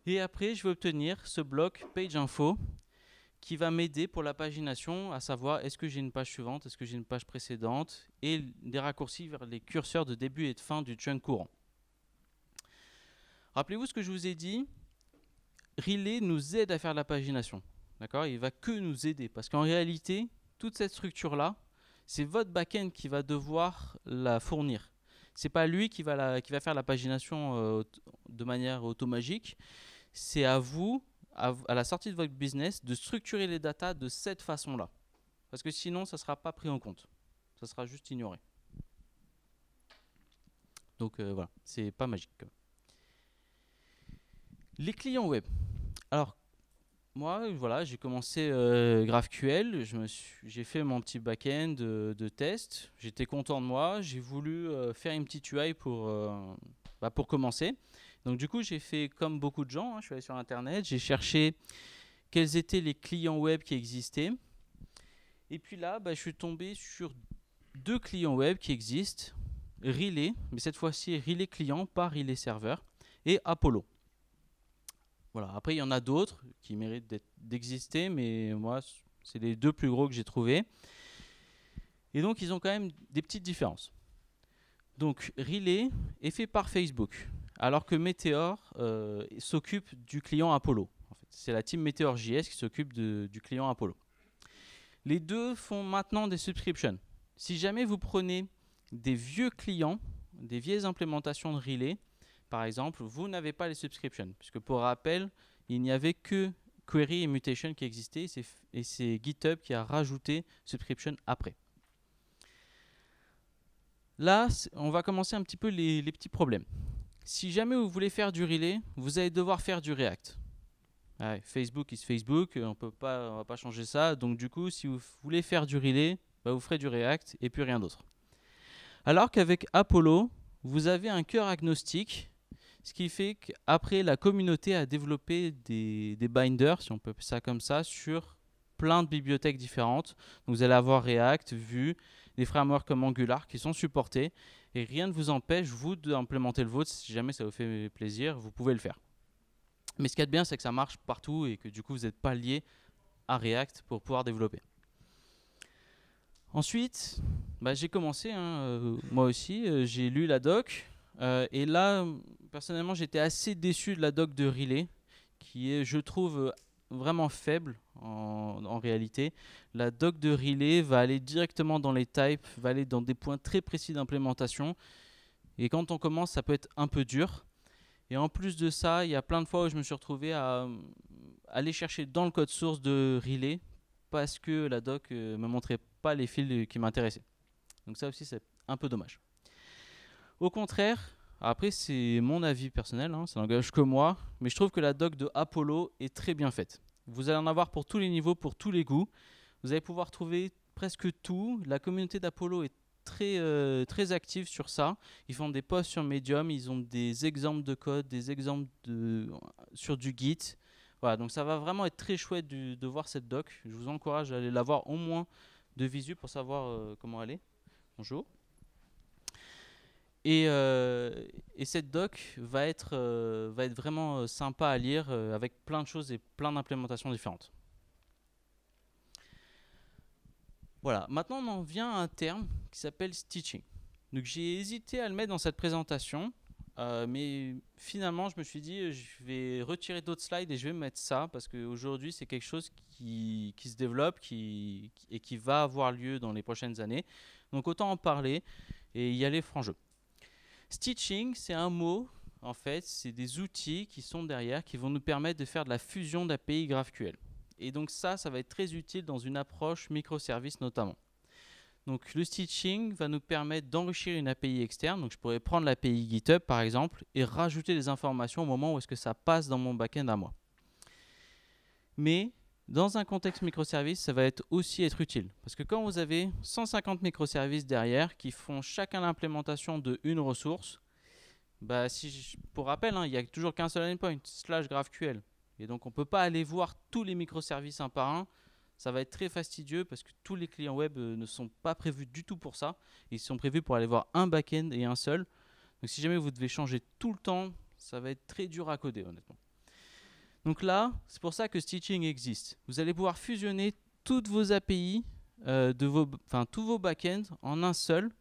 Et après, je vais obtenir ce bloc page info qui va m'aider pour la pagination, à savoir est-ce que j'ai une page suivante, est-ce que j'ai une page précédente, et des raccourcis vers les curseurs de début et de fin du chunk courant. Rappelez-vous ce que je vous ai dit, Relay nous aide à faire la pagination. D'accord Il va que nous aider, parce qu'en réalité, toute cette structure-là, c'est votre back-end qui va devoir la fournir. C'est pas lui qui va, qui va faire la pagination euh, de manière automagique, c'est à vous à, la sortie de votre business, de structurer les data de cette façon-là. Parce que sinon, ça ne sera pas pris en compte. Ça sera juste ignoré. Donc euh, voilà, c'est pas magique. Les clients web. Alors, moi, voilà, j'ai commencé euh, GraphQL, j'ai fait mon petit back-end euh, de test, j'étais content de moi, j'ai voulu faire une petite UI pour, bah, pour commencer. Donc du coup, j'ai fait comme beaucoup de gens, hein, je suis allé sur Internet, j'ai cherché quels étaient les clients web qui existaient. Et puis là, bah, je suis tombé sur deux clients web qui existent, Relay, mais cette fois-ci Relay client, pas Relay serveur, et Apollo. Voilà. Après, il y en a d'autres qui méritent d'exister, mais moi, c'est les deux plus gros que j'ai trouvés. Et donc, ils ont quand même des petites différences. Donc, Relay est fait par Facebook alors que Meteor euh, s'occupe du client Apollo. C'est la team Meteor JS qui s'occupe du client Apollo. Les deux font maintenant des subscriptions. Si jamais vous prenez des vieux clients, des vieilles implémentations de Relay, par exemple, vous n'avez pas les subscriptions. Puisque pour rappel, il n'y avait que Query et Mutation qui existaient et c'est GitHub qui a rajouté subscription après. Là, on va commencer un petit peu les petits problèmes si jamais vous voulez faire du relay, vous allez devoir faire du React. Facebook is Facebook, euh, on ne va pas changer ça. Donc du coup, si vous voulez faire du relay, bah, vous ferez du React et puis rien d'autre. Alors qu'avec Apollo, vous avez un cœur agnostique, ce qui fait qu'après, la communauté a développé des, des binders, si on peut appeler ça comme ça, sur plein de bibliothèques différentes. vous allez avoir React, Vue, des frameworks comme Angular qui sont supportés. Et rien ne vous empêche, vous, d'implémenter le vôtre. Si jamais ça vous fait plaisir, vous pouvez le faire. Mais ce qu'il y a de bien, c'est que ça marche partout et que du coup, vous n'êtes pas lié à React pour pouvoir développer. Ensuite, bah, j'ai commencé, hein, euh, moi aussi, euh, j'ai lu la doc. Euh, et là, personnellement, j'étais assez déçu de la doc de Relay, qui est, je trouve, vraiment faible en, réalité. La doc de Relay va aller directement dans les types, va aller dans des points très précis d'implémentation. Et quand on commence, ça peut être un peu dur. Et en plus de ça, il y a plein de fois où je me suis retrouvé à, aller chercher dans le code source de Relay parce que la doc ne euh, me montrait pas les fils qui m'intéressaient. Donc ça aussi, c'est un peu dommage. Au contraire, après, c'est mon avis personnel, hein, ça n'engage que moi, mais je trouve que la doc de Apollo est très bien faite. Vous allez en avoir pour tous les niveaux, pour tous les goûts. Vous allez pouvoir trouver presque tout. La communauté d'Apollo est très, euh, très active sur ça. Ils font des posts sur Medium, ils ont des exemples de code, des exemples de, sur du Git. Voilà, donc ça va vraiment être très chouette de, voir cette doc. Je vous encourage à aller la voir au moins de visu pour savoir euh, comment elle est. Bonjour. Euh, et, cette doc va être, euh, va être vraiment euh, sympa à lire avec plein de choses et plein d'implémentations différentes. Voilà, maintenant on en vient à un terme qui s'appelle stitching. Donc j'ai hésité à le mettre dans cette présentation, mais finalement je me suis dit je vais retirer d'autres slides et je vais mettre ça parce qu'aujourd'hui c'est quelque chose qui, qui se développe qui, et qui va avoir lieu dans les prochaines années. Donc autant en parler et y aller franc Stitching, c'est un mot, en fait, c'est des outils qui sont derrière, qui vont nous permettre de faire de la fusion d'API GraphQL. Et donc ça, ça va être très utile dans une approche microservice notamment. Donc le stitching va nous permettre d'enrichir une API externe. Donc je pourrais prendre l'API GitHub par exemple et rajouter des informations au moment où est-ce que ça passe dans mon backend à moi. Mais dans un contexte microservice, ça va être aussi être utile. Parce que quand vous avez 150 microservices derrière qui font chacun l'implémentation d'une ressource, bah si pour rappel, hein, il n'y a toujours qu'un seul endpoint, slash GraphQL. Et donc on ne peut pas aller voir tous les microservices un par un. Ça va être très fastidieux parce que tous les clients web euh, ne sont pas prévus du tout pour ça. Ils sont prévus pour aller voir un back-end et un seul. Donc si jamais vous devez changer tout le temps, ça va être très dur à coder honnêtement. Donc là, c'est pour ça que Stitching existe. Vous allez pouvoir fusionner toutes vos API, euh, vos, enfin tous vos backends en un seul.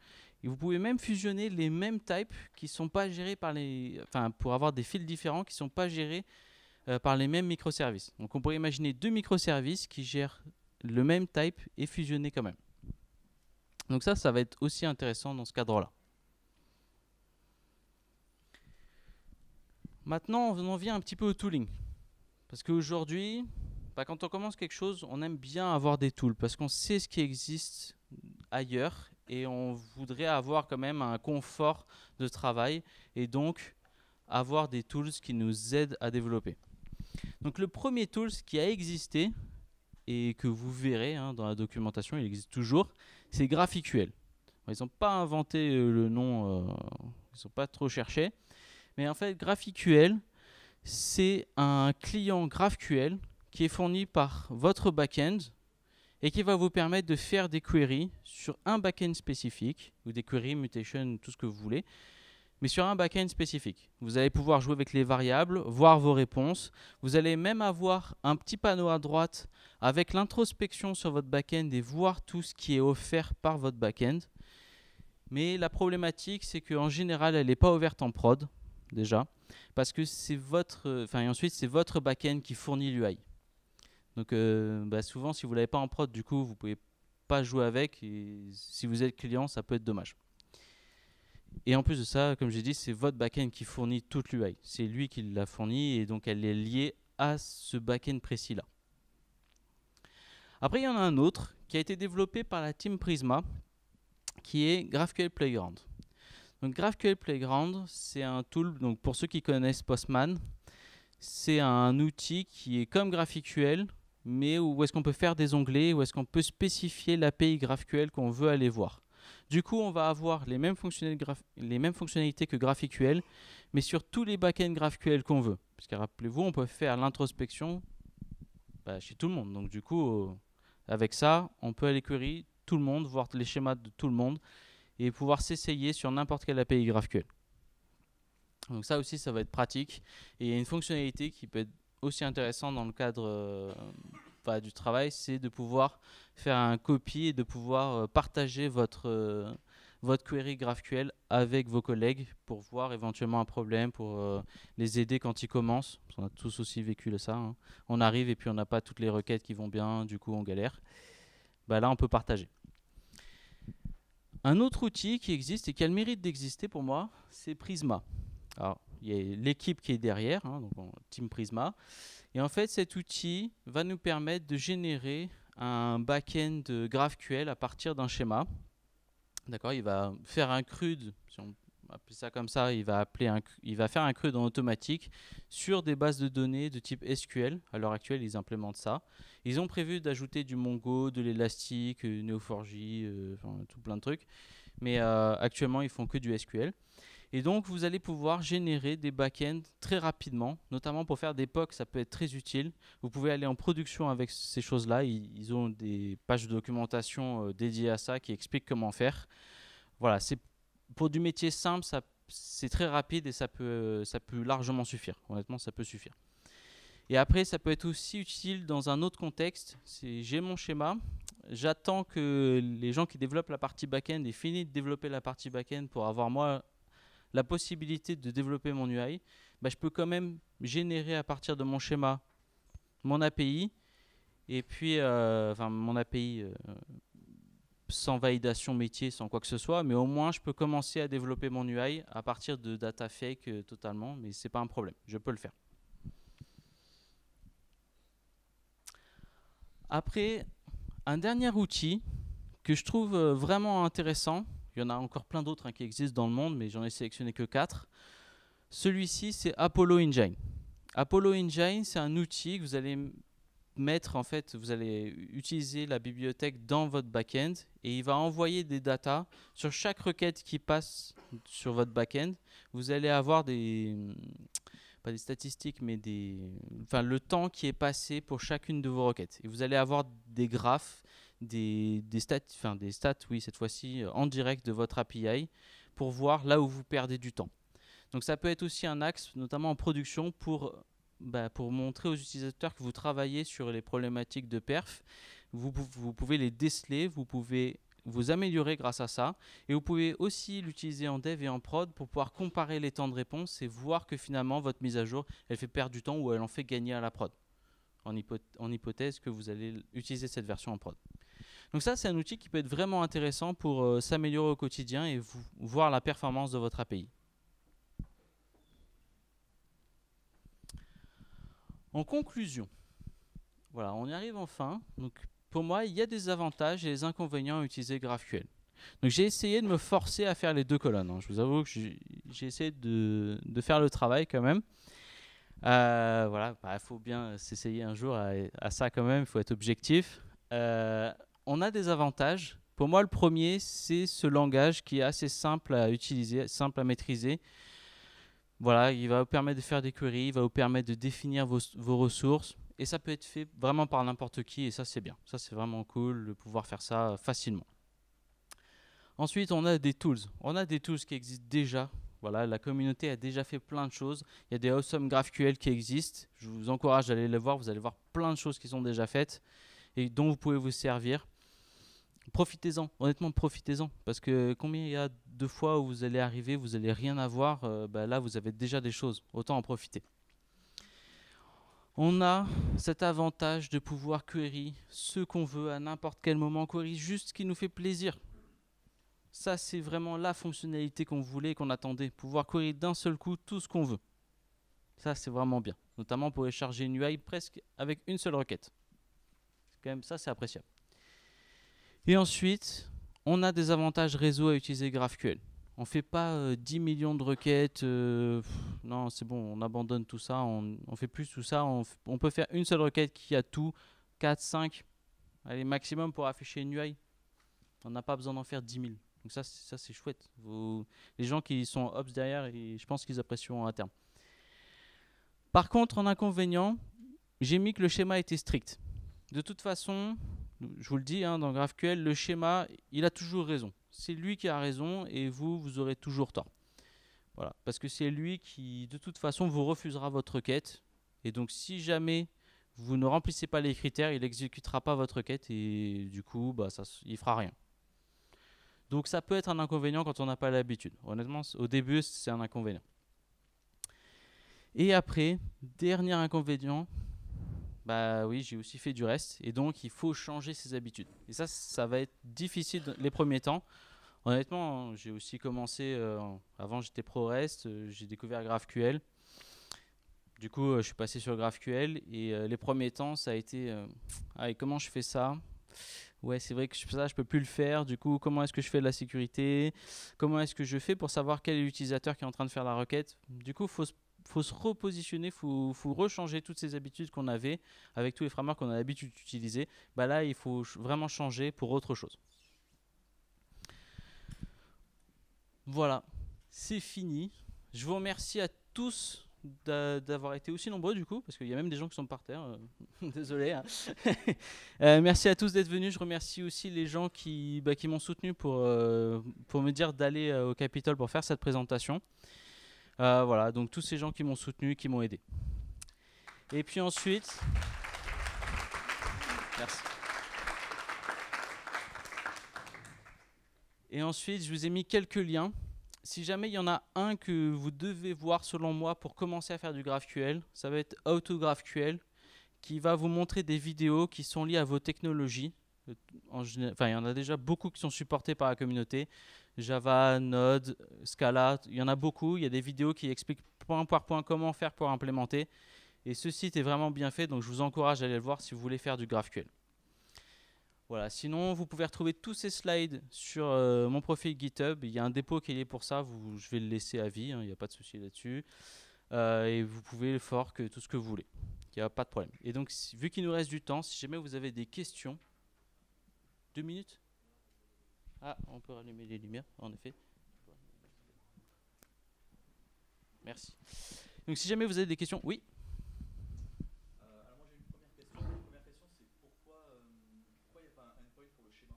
Et vous pouvez même fusionner les mêmes types qui sont pas gérés par les, enfin pour avoir des fils différents qui sont pas gérés euh, par les mêmes microservices. Donc on pourrait imaginer deux microservices qui gèrent le même type et fusionner quand même. Donc ça, ça va être aussi intéressant dans ce cadre-là. Maintenant, on en vient un petit peu au tooling. Parce qu'aujourd'hui, bah, quand on commence quelque chose, on aime bien avoir des tools parce qu'on sait ce qui existe ailleurs et on voudrait avoir quand même un confort de travail et donc avoir des tools qui nous aident à développer. Donc le premier tool qui a existé et que vous verrez hein, dans la documentation, il existe toujours, c'est GraphQL. Ils n'ont pas inventé euh, le nom, euh, ils ne sont pas trop cherchés, mais en fait GraphQL, c'est un client GraphQL qui est fourni par votre backend et qui va vous permettre de faire des queries sur un backend spécifique, ou des queries, mutation, tout ce que vous voulez, mais sur un backend spécifique. Vous allez pouvoir jouer avec les variables, voir vos réponses. Vous allez même avoir un petit panneau à droite avec l'introspection sur votre backend et voir tout ce qui est offert par votre backend. Mais la problématique, c'est qu'en général, elle n'est pas ouverte en prod déjà, parce que c'est votre, enfin, et ensuite c'est votre backend qui fournit l'UI. Donc euh, bah, souvent, si vous l'avez pas en prod, du coup, vous pouvez pas jouer avec. Et si vous êtes client, ça peut être dommage. Et en plus de ça, comme j'ai dit, c'est votre back-end qui fournit toute l'UI. C'est lui qui la fournit et donc elle est liée à ce backend précis là. Après, il y en a un autre qui a été développé par la team Prisma, qui est GraphQL Playground. GraphQL Playground, c'est un tool, donc pour ceux qui connaissent Postman, c'est un outil qui est comme GraphQL, mais où est-ce qu'on peut faire des onglets, où est-ce qu'on peut spécifier l'API GraphQL qu'on veut aller voir. Du coup, on va avoir les mêmes, fonctionnalités que GraphQL, mais sur tous les backends GraphQL qu'on veut. Parce que rappelez-vous, on peut faire l'introspection bah, chez tout le monde. Donc du coup, euh, avec ça, on peut aller query tout le monde, voir les schémas de tout le monde, et pouvoir s'essayer sur n'importe quelle API GraphQL. Donc ça aussi, ça va être pratique. Et une fonctionnalité qui peut être aussi intéressante dans le cadre euh, bah, du travail, c'est de pouvoir faire un copy et de pouvoir euh, partager votre, euh, votre query GraphQL avec vos collègues pour voir éventuellement un problème, pour les aider quand ils commencent. on a tous aussi vécu ça. Hein. On arrive et puis on n'a pas toutes les requêtes qui vont bien, du coup on galère. Bah, là, on peut partager. Un autre outil qui existe et qui a le mérite d'exister pour moi, c'est Prisma. Alors, il y a l'équipe qui est derrière, hein, donc Team Prisma. Et en fait, cet outil va nous permettre de générer un back-end euh, GraphQL à partir d'un schéma. D'accord Il va faire un crude, si ça comme ça, il va, appeler un, il va faire un CRUD en automatique sur des bases de données de type SQL. À l'heure actuelle, ils implémentent ça. Ils ont prévu d'ajouter du Mongo, de l'Elastic, euh, Neo4j, euh, tout plein de trucs. Mais euh, actuellement, ils font que du SQL. Et donc, vous allez pouvoir générer des backends très rapidement, notamment pour faire des POC, ça peut être très utile. Vous pouvez aller en production avec ces choses-là. ils, ont des pages de documentation dédiées à ça qui expliquent comment faire. Voilà, c'est pour du métier simple, c'est très rapide et ça peut, largement suffire. Honnêtement, ça peut suffire. Et après, ça peut être aussi utile dans un autre contexte. j'ai mon schéma, j'attends que les gens qui développent la partie back-end aient fini de développer la partie back-end pour avoir moi la possibilité de développer mon UI. Bah, je peux quand même générer à partir de mon schéma mon API et puis, euh, mon API. Euh, sans validation métier, sans quoi que ce soit, mais au moins je peux commencer à développer mon UI à partir de data fake euh, totalement, mais ce n'est pas un problème, je peux le faire. Après, un dernier outil que je trouve euh, vraiment intéressant, il y en a encore plein d'autres hein, qui existent dans le monde, mais j'en ai sélectionné que quatre, Celui-ci, c'est Apollo Engine. Apollo Engine, c'est un outil que vous allez mettre en fait, vous allez utiliser la bibliothèque dans votre backend et il va envoyer des datas sur chaque requête qui passe sur votre backend. Vous allez avoir des pas des statistiques, mais des, enfin, le temps qui est passé pour chacune de vos requêtes. Et vous allez avoir des graphes, des, des stats, enfin, des stats, oui, cette fois-ci, en direct de votre API pour voir là où vous perdez du temps. Donc ça peut être aussi un axe, notamment en production, pour bah, pour montrer aux utilisateurs que vous travaillez sur les problématiques de perf. Vous, pouvez les déceler, vous pouvez vous améliorer grâce à ça. Et vous pouvez aussi l'utiliser en dev et en prod pour pouvoir comparer les temps de réponse et voir que finalement votre mise à jour, elle fait perdre du temps ou elle en fait gagner à la prod. En, hypothèse que vous allez utiliser cette version en prod. Donc ça, c'est un outil qui peut être vraiment intéressant pour euh, s'améliorer au quotidien et vous, voir la performance de votre API. En conclusion, voilà, on y arrive enfin. Donc, pour moi, il y a des avantages et des inconvénients à utiliser GraphQL. Donc, j'ai essayé de me forcer à faire les deux colonnes. Hein. Je vous avoue que j'ai essayé de, faire le travail quand même. Euh, voilà, bah, il faut bien s'essayer un jour à, ça quand même. Il faut être objectif. Euh, on a des avantages. Pour moi, le premier, c'est ce langage qui est assez simple à utiliser, simple à maîtriser voilà, il va vous permettre de faire des queries, il va vous permettre de définir vos, ressources. Et ça peut être fait vraiment par n'importe qui, et ça c'est bien. Ça c'est vraiment cool de pouvoir faire ça euh, facilement. Ensuite, on a des tools. On a des tools qui existent déjà. Voilà, la communauté a déjà fait plein de choses. Il y a des awesome GraphQL qui existent. Je vous encourage d'aller les voir. Vous allez voir plein de choses qui sont déjà faites et dont vous pouvez vous servir profitez-en, honnêtement, profitez-en. Parce que combien il y a de fois où vous allez arriver, vous n'allez rien avoir, euh, bah là, vous avez déjà des choses. Autant en profiter. On a cet avantage de pouvoir query ce qu'on veut à n'importe quel moment, query juste ce qui nous fait plaisir. Ça, c'est vraiment la fonctionnalité qu'on voulait, qu'on attendait. Pouvoir query d'un seul coup tout ce qu'on veut. Ça, c'est vraiment bien. Notamment pour charger une UI presque avec une seule requête. Quand même, ça, c'est appréciable. Et ensuite, on a des avantages réseau à utiliser GraphQL. On ne fait pas 10 euh, millions de requêtes. Euh, non, c'est bon, on abandonne tout ça. On ne fait plus tout ça. On, peut faire une seule requête qui a tout. 4, 5, allez, maximum pour afficher une UI. On n'a pas besoin d'en faire 10 000. Donc ça, ça c'est chouette. Vous, les gens qui sont ops derrière, je pense qu'ils apprécieront à terme. Par contre, en inconvénient, j'ai mis que le schéma était strict. De toute façon, je vous le dis, hein, dans GraphQL, le schéma, il a toujours raison. C'est lui qui a raison et vous, vous aurez toujours tort. Voilà, parce que c'est lui qui, de toute façon, vous refusera votre requête. Et donc, si jamais vous ne remplissez pas les critères, il n'exécutera pas votre requête et du coup, bah, ça, il fera rien. Donc, ça peut être un inconvénient quand on n'a pas l'habitude. Honnêtement, au début, c'est un inconvénient. Et après, dernier inconvénient, bah oui, j'ai aussi fait du reste. Et donc, il faut changer ses habitudes. Et ça, ça va être difficile les premiers temps. Honnêtement, j'ai aussi commencé, euh, avant j'étais pro reste, euh, j'ai découvert GraphQL. Du coup, euh, je suis passé sur GraphQL et les premiers temps, ça a été euh, ah, comment je fais ça Ouais, c'est vrai que ça, je peux plus le faire. Du coup, comment est-ce que je fais de la sécurité Comment est-ce que je fais pour savoir quel est l'utilisateur qui est en train de faire la requête Du coup, faut se faut se repositionner, faut, faut rechanger toutes ces habitudes qu'on avait avec tous les frameworks qu'on a l'habitude d'utiliser. Bah là, il faut vraiment changer pour autre chose. Voilà, c'est fini. Je vous remercie à tous d'avoir été aussi nombreux du coup, parce qu'il y a même des gens qui sont par terre. Euh, <laughs> désolé. Hein. <laughs> Euh, merci à tous d'être venus. Je remercie aussi les gens qui, bah, m'ont soutenu euh, pour, me dire d'aller au Capitole pour faire cette présentation. Euh, voilà, donc tous ces gens qui m'ont soutenu, qui m'ont aidé. Et puis ensuite. Merci. Et ensuite, je vous ai mis quelques liens. Si jamais il y en a un que vous devez voir selon moi pour commencer à faire du GraphQL, ça va être AutoGraphQL, qui va vous montrer des vidéos qui sont liées à vos technologies. En, enfin, il y en a déjà beaucoup qui sont supportées par la communauté. Java, Node, Scala, il y en a beaucoup. Il y a des vidéos qui expliquent point par point comment faire pour implémenter. Et ce site est vraiment bien fait, donc je vous encourage à aller le voir si vous voulez faire du GraphQL. Voilà, sinon vous pouvez retrouver tous ces slides sur euh, mon profil GitHub. Il y a un dépôt qui est pour ça, vous, je vais le laisser à vie, hein, il n'y a pas de souci là-dessus. Euh, et vous pouvez le fork euh, tout ce que vous voulez, il n'y a pas de problème. Et donc, vu qu'il nous reste du temps, si jamais vous avez des questions, deux minutes ah, on peut rallumer les lumières, en effet. Merci. Donc, si jamais vous avez des questions, oui. Alors, moi j'ai une première question. La première question, c'est pourquoi il n'y a pas un endpoint pour le schéma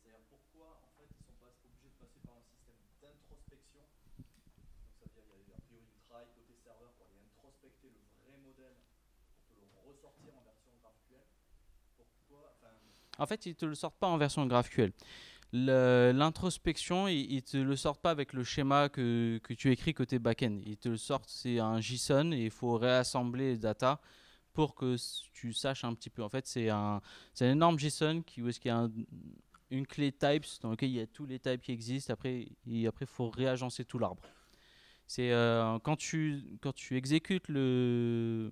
C'est-à-dire pourquoi en fait ils ne sont pas obligés de passer par un système d'introspection Ça à dire qu'il y a eu un try côté serveur pour introspecter le vrai modèle pour le ressortir en version GraphQL En fait, ils ne te le sortent pas en version GraphQL. L'introspection, ils, ne te le sortent pas avec le schéma que, que tu écris côté back-end. Ils te le sortent, c'est un JSON et il faut réassembler les data pour que tu saches un petit peu. En fait, c'est un, un énorme JSON qui, où est-ce qu'il y a une clé types dans lequel il y a tous les types qui existent. Après, il après, faut réagencer tout l'arbre. C'est euh, quand, tu, quand tu exécutes le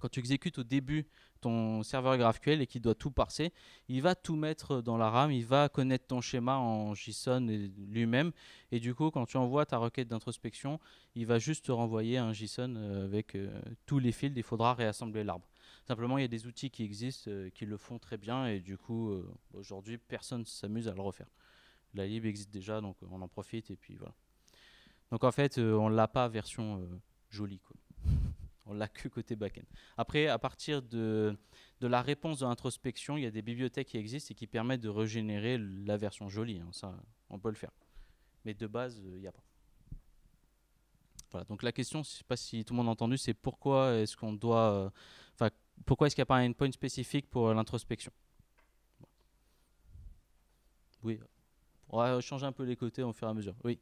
quand tu exécutes au début ton serveur GraphQL et qui doit tout parser, il va tout mettre euh, dans la RAM, il va connaître ton schéma en JSON lui-même, et du coup, quand tu envoies ta requête d'introspection, il va juste te renvoyer un JSON euh, avec euh, tous les fields, il faudra réassembler l'arbre. Simplement, il y a des outils qui existent, qui le font très bien, et du coup, aujourd'hui, personne s'amuse à le refaire. La lib existe déjà, donc on en profite, et puis voilà. Donc en fait, on l'a pas version jolie. On l'a que côté back-end. Après, à partir de, la réponse de l'introspection, il y a des bibliothèques qui existent et qui permettent de régénérer la version jolie. Hein. ça, on peut le faire. Mais de base, il euh, y n'y a pas. Voilà, donc la question, je ne sais pas si tout le monde a entendu, c'est pourquoi est-ce qu'on doit. Euh, enfin, pourquoi est-ce qu'il n'y a pas un endpoint spécifique pour euh, l'introspection Oui. On va changer un peu les côtés au fur et à mesure. Oui.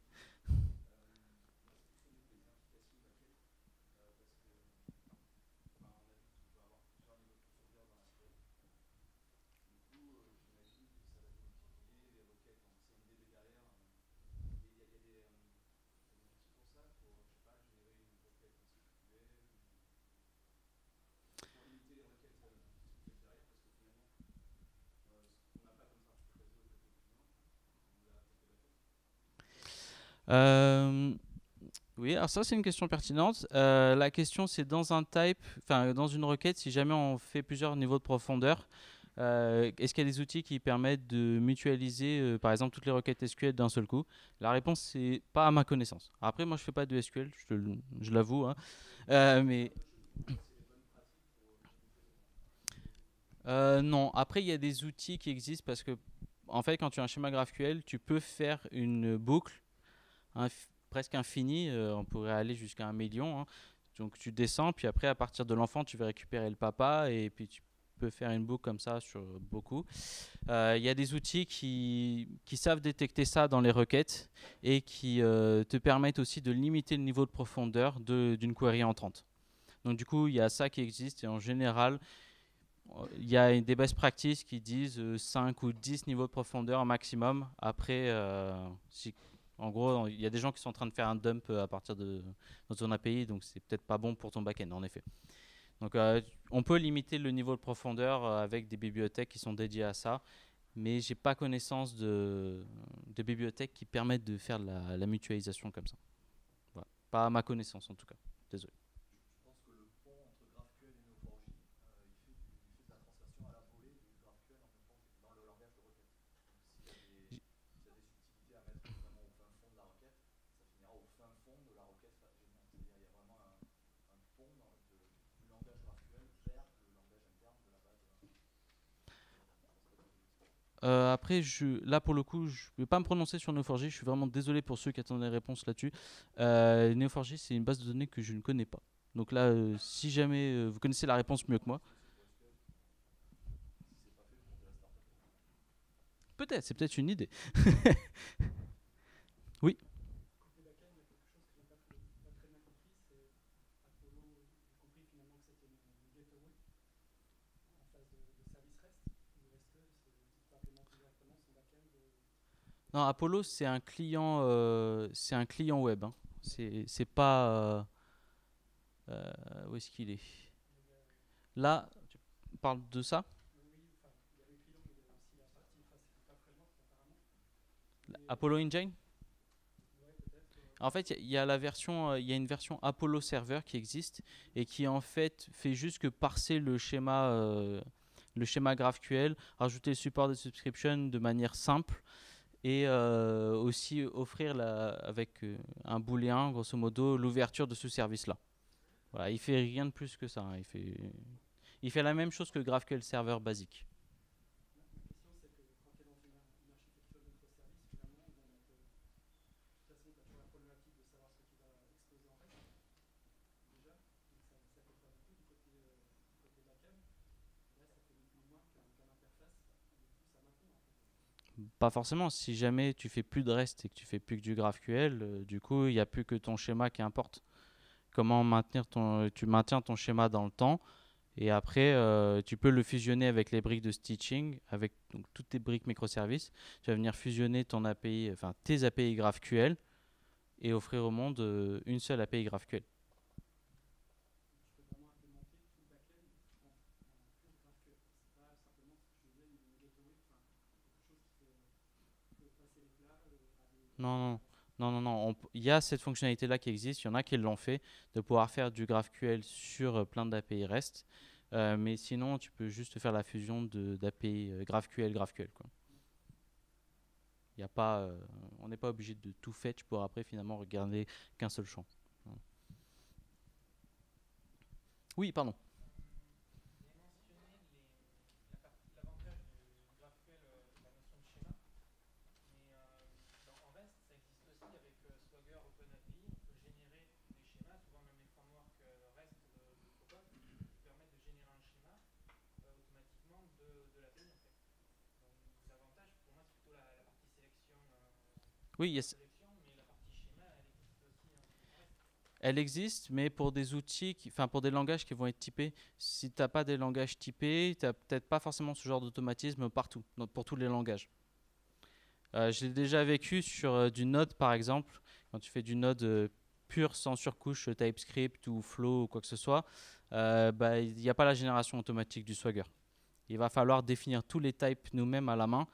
Euh, oui, alors ça c'est une question pertinente. Euh, la question c'est dans un type, enfin dans une requête, si jamais on fait plusieurs niveaux de profondeur, euh, est-ce qu'il y a des outils qui permettent de mutualiser, par exemple, toutes les requêtes SQL d'un seul coup La réponse, c'est pas à ma connaissance. Après, moi, je fais pas de SQL, je, l'avoue. Hein. mais. <coughs> non, après, il y a des outils qui existent parce que, en fait, quand tu as un schéma GraphQL, tu peux faire une boucle presque infini, euh, on pourrait aller jusqu'à un million. Hein. Donc tu descends, puis après à partir de l'enfant, tu vas récupérer le papa, et puis tu peux faire une boucle comme ça sur beaucoup. Euh, il y a des outils qui, savent détecter ça dans les requêtes, et qui euh, te permettent aussi de limiter le niveau de profondeur d'une query entrante. Donc du coup, il y a ça qui existe, et en général, il y a des best practices qui disent 5 ou 10 niveaux de profondeur maximum. Après, en gros, il y a des gens qui sont en train de faire un dump euh, à partir de notre API, donc c'est peut-être pas bon pour ton backend, en effet. Donc euh, on peut limiter le niveau de profondeur euh, avec des bibliothèques qui sont dédiées à ça, mais j'ai pas connaissance de, bibliothèques qui permettent de faire la, la mutualisation comme ça. Pas à ma connaissance en tout cas. Désolé. Euh, après, je, là pour le coup, je ne vais pas me prononcer sur Neo4j. Je suis vraiment désolé pour ceux qui attendent des réponses là-dessus. Euh, Neo4j, c'est une base de données que je ne connais pas. Donc là, euh, si jamais euh, vous connaissez la réponse mieux que moi. Peut-être, c'est peut-être une idée. <laughs> Non, Apollo, c'est un client, euh, c'est un client web. Hein. C'est pas. Euh, euh, où est-ce qu'il est Là, tu parles de ça Apollo Engine en fait, il y, a la version, il y a une version Apollo Server qui existe et qui en fait fait juste que parser le schéma, le schéma GraphQL, rajouter le support de subscription de manière simple et euh, aussi offrir la, avec euh, un booléen, grosso modo, l'ouverture de ce service-là. Voilà, il fait rien de plus que ça. Hein. Il, fait, il fait la même chose que GraphQL Server basique. Pas forcément. Si jamais tu fais plus de REST et que tu fais plus que du GraphQL, euh, du coup, il n'y a plus que ton schéma qui importe. Comment maintenir ton, tu maintiens ton schéma dans le temps et après, euh, tu peux le fusionner avec les briques de stitching, avec toutes tes briques microservices. Tu vas venir fusionner ton API, enfin tes API GraphQL et offrir au monde euh, une seule API GraphQL. non, non, non, non. Il y a cette fonctionnalité-là qui existe. Il y en a qui l'ont fait, de pouvoir faire du GraphQL sur euh, plein d'API REST. Euh, mais sinon, tu peux juste faire la fusion d'API euh, GraphQL, GraphQL. Quoi. Y a pas, on n'est pas obligé de tout fetch pour après finalement regarder qu'un seul champ. Oui, pardon. Oui, elle existe, mais pour des outils, qui, enfin pour des langages qui vont être typés. Si tu n'as pas des langages typés, tu n'as peut-être pas forcément ce genre d'automatisme partout, pour tous les langages. Euh, J'ai déjà vécu sur euh, du Node, par exemple, quand tu fais du Node euh, pur, sans surcouche TypeScript ou Flow ou quoi que ce soit, bah, il n'y a pas la génération automatique du Swagger. Il va falloir définir tous les types nous-mêmes à la main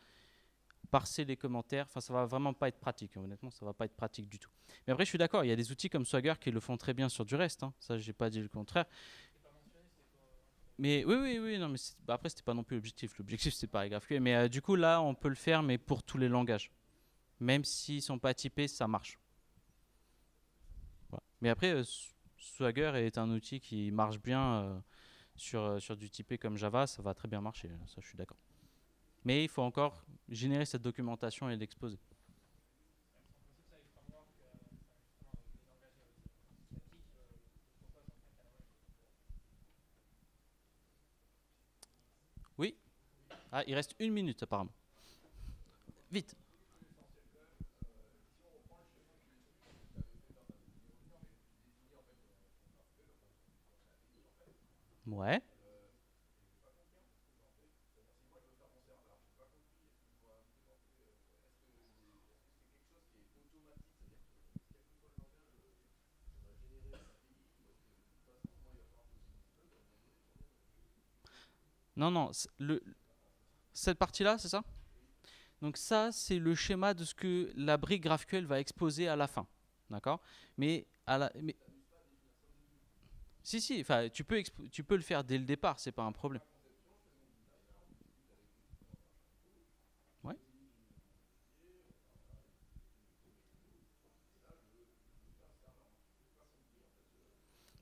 parser les commentaires. Enfin, ça va vraiment pas être pratique. Hein. Honnêtement, ça va pas être pratique du tout. Mais après, je suis d'accord. Il y a des outils comme Swagger qui le font très bien sur du reste. Hein. Ça, j'ai pas dit le contraire. Mais oui, oui, oui. Non, mais bah, après, c'était pas non plus l'objectif. L'objectif, c'est pas GraphQL. Mais euh, du coup, là, on peut le faire, mais pour tous les langages. Même s'ils sont pas typés, ça marche. Mais après, euh, Swagger est un outil qui marche bien euh, sur, sur du typé comme Java. Ça va très bien marcher. Ça, je suis d'accord. Mais il faut encore générer cette documentation et l'exposer. Oui Ah, il reste une minute apparemment. Vite Ouais. Non, non, le, cette partie-là, c'est ça Donc ça, c'est le schéma de ce que la brique GraphQL va exposer à la fin. D'accord mais, à la, Si, si, tu peux, tu peux le faire dès le départ, c'est pas un problème.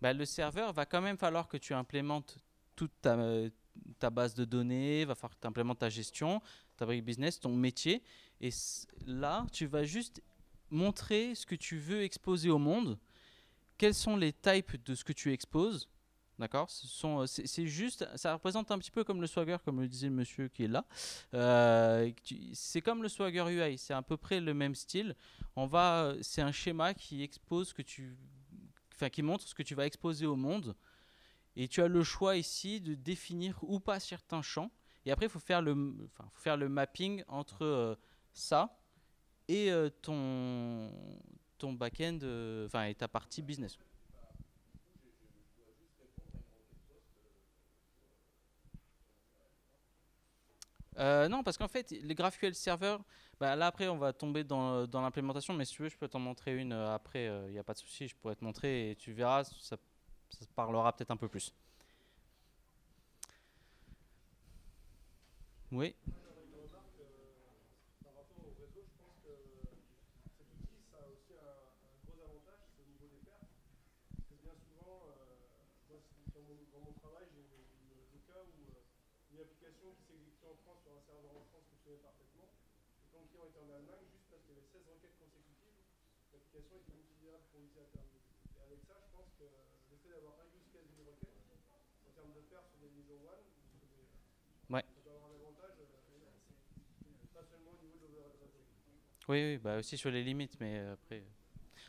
Bah, le serveur va quand même falloir que tu implémentes toute ta, ta base de données, va falloir que tu implémentes ta gestion, ta business, ton métier. Et là, tu vas juste montrer ce que tu veux exposer au monde, quels sont les types de ce que tu exposes. D'accord euh, C'est juste, ça représente un petit peu comme le swagger, comme le disait le monsieur qui est là. Euh, c'est comme le swagger UI, c'est à peu près le même style. On va, euh, c'est un schéma qui expose que tu, enfin qui montre ce que tu vas exposer au monde et tu as le choix ici de définir ou pas certains champs. Et après, il faut, faire le, faire le mapping entre euh, ça et euh, ton, ton back-end, euh, enfin, et ta partie business. non, parce qu'en fait, les GraphQL serveurs, bah, là après on va tomber dans, l'implémentation, mais si tu veux, je peux t'en montrer une après, il n'y a pas de souci, je pourrais te montrer et tu verras, ça ça parlera peut-être un peu plus. Oui Oui, oui bah aussi sur les limites, mais euh, après. Euh,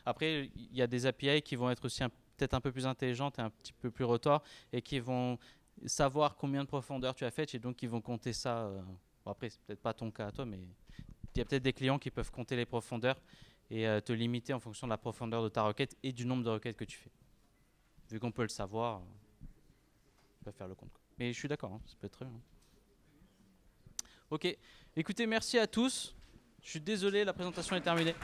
après, il y a des API qui vont être aussi peut-être un peu plus intelligentes et un petit peu plus retors et qui vont savoir combien de profondeur tu as fait et donc ils vont compter ça. Euh, bon après, c'est peut-être pas ton cas à toi, mais il y a peut-être des clients qui peuvent compter les profondeurs et euh, te limiter en fonction de la profondeur de ta requête et du nombre de requêtes que tu fais. Vu qu'on peut le savoir, on peut faire le compte. Mais je suis d'accord, c'est hein, ça peut être très bien. Ok, écoutez, merci à tous. Je suis désolé, la présentation est terminée.